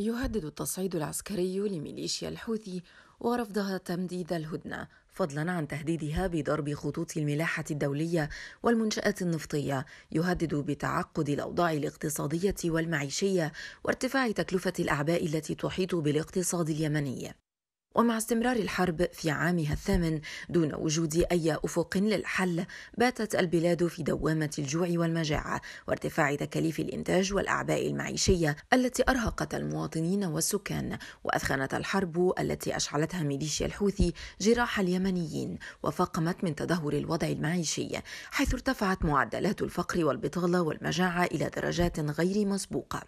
يهدد التصعيد العسكري لميليشيا الحوثي ورفضها تمديد الهدنه فضلا عن تهديدها بضرب خطوط الملاحه الدوليه والمنشات النفطيه يهدد بتعقد الاوضاع الاقتصاديه والمعيشيه وارتفاع تكلفه الاعباء التي تحيط بالاقتصاد اليمني ومع استمرار الحرب في عامها الثامن دون وجود اي افق للحل باتت البلاد في دوامه الجوع والمجاعه وارتفاع تكاليف الانتاج والاعباء المعيشيه التي ارهقت المواطنين والسكان واثخنت الحرب التي اشعلتها ميليشيا الحوثي جراح اليمنيين وفاقمت من تدهور الوضع المعيشي حيث ارتفعت معدلات الفقر والبطاله والمجاعه الى درجات غير مسبوقه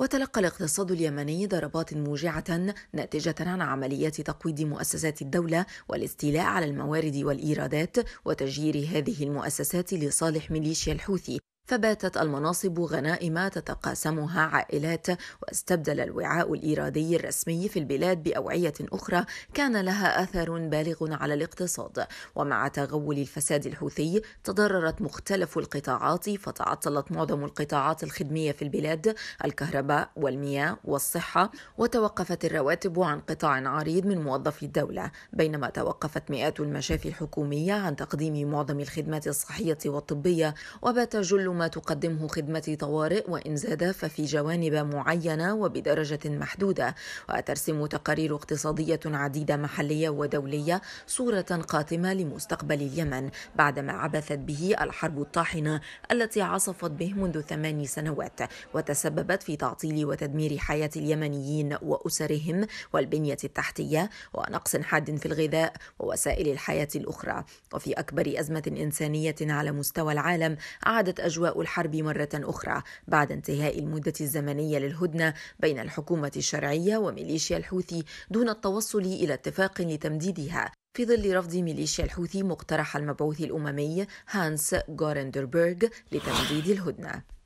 وتلقى الاقتصاد اليمني ضربات موجعة ناتجة عن عمليات تقويض مؤسسات الدولة والاستيلاء على الموارد والإيرادات وتجيير هذه المؤسسات لصالح ميليشيا الحوثي فباتت المناصب غنائم تتقاسمها عائلات واستبدل الوعاء الإيرادي الرسمي في البلاد بأوعية أخرى كان لها أثر بالغ على الاقتصاد ومع تغول الفساد الحوثي تضررت مختلف القطاعات فتعطلت معظم القطاعات الخدمية في البلاد الكهرباء والمياه والصحة وتوقفت الرواتب عن قطاع عريض من موظفي الدولة بينما توقفت مئات المشافي الحكومية عن تقديم معظم الخدمات الصحية والطبية وبات جل ما تقدمه خدمة طوارئ وإن زاد ففي جوانب معينة وبدرجة محدودة وترسم تقارير اقتصادية عديدة محلية ودولية صورة قاتمة لمستقبل اليمن بعدما عبثت به الحرب الطاحنة التي عصفت به منذ ثمان سنوات وتسببت في تعطيل وتدمير حياة اليمنيين وأسرهم والبنية التحتية ونقص حاد في الغذاء ووسائل الحياة الأخرى وفي أكبر أزمة إنسانية على مستوى العالم عادت أجواء الحرب مرة أخرى بعد انتهاء المدة الزمنية للهدنة بين الحكومة الشرعية وميليشيا الحوثي دون التوصل إلى اتفاق لتمديدها في ظل رفض ميليشيا الحوثي مقترح المبعوث الأممي هانس غورندربرغ لتمديد الهدنة